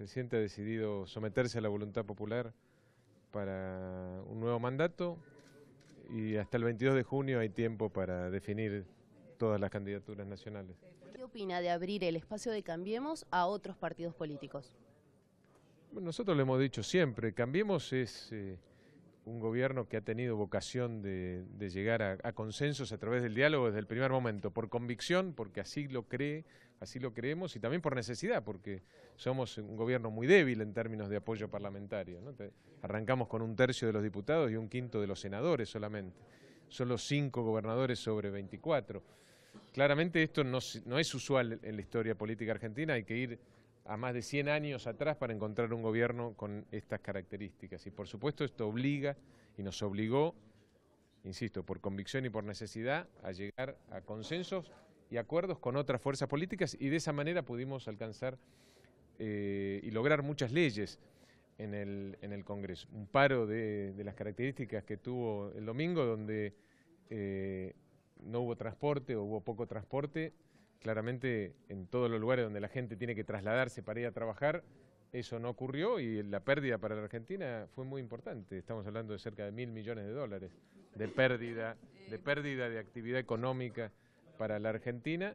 el presidente ha decidido someterse a la voluntad popular para un nuevo mandato y hasta el 22 de junio hay tiempo para definir todas las candidaturas nacionales. ¿Qué opina de abrir el espacio de Cambiemos a otros partidos políticos? nosotros lo hemos dicho siempre, Cambiemos es... Eh, un gobierno que ha tenido vocación de, llegar a, consensos a través del diálogo desde el primer momento, por convicción, porque así lo cree, así lo creemos, y también por necesidad, porque somos un gobierno muy débil en términos de apoyo parlamentario. arrancamos con un tercio de los diputados y un quinto de los senadores solamente. Solo cinco gobernadores sobre 24. Claramente esto no, no es usual en la historia política argentina, hay que ir a más de 100 años atrás para encontrar un gobierno con estas características. Y por supuesto esto obliga y nos obligó, insisto, por convicción y por necesidad, a llegar a consensos y acuerdos con otras fuerzas políticas y de esa manera pudimos alcanzar eh, y lograr muchas leyes en el, en el Congreso. Un paro de, las características que tuvo el domingo, donde eh, no hubo transporte o hubo poco transporte, Claramente, en todos los lugares donde la gente tiene que trasladarse para ir a trabajar, eso no ocurrió y la pérdida para la Argentina fue muy importante. Estamos hablando de cerca de mil millones de dólares de pérdida, de pérdida de actividad económica para la Argentina,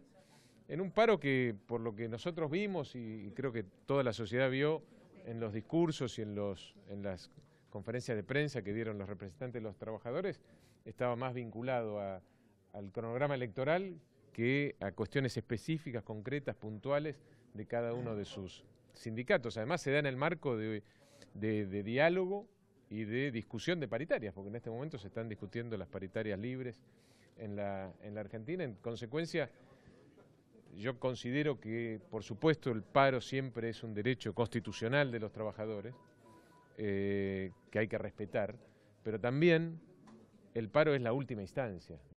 en un paro que, por lo que nosotros vimos y creo que toda la sociedad vio en los discursos y en, los, en las conferencias de prensa que dieron los representantes de los trabajadores, estaba más vinculado al cronograma electoral que a cuestiones específicas, concretas, puntuales de cada uno de sus sindicatos. Además se da en el marco de, diálogo y de discusión de paritarias, porque en este momento se están discutiendo las paritarias libres en la, Argentina. En consecuencia, yo considero que, por supuesto, el paro siempre es un derecho constitucional de los trabajadores, eh, que hay que respetar, pero también el paro es la última instancia.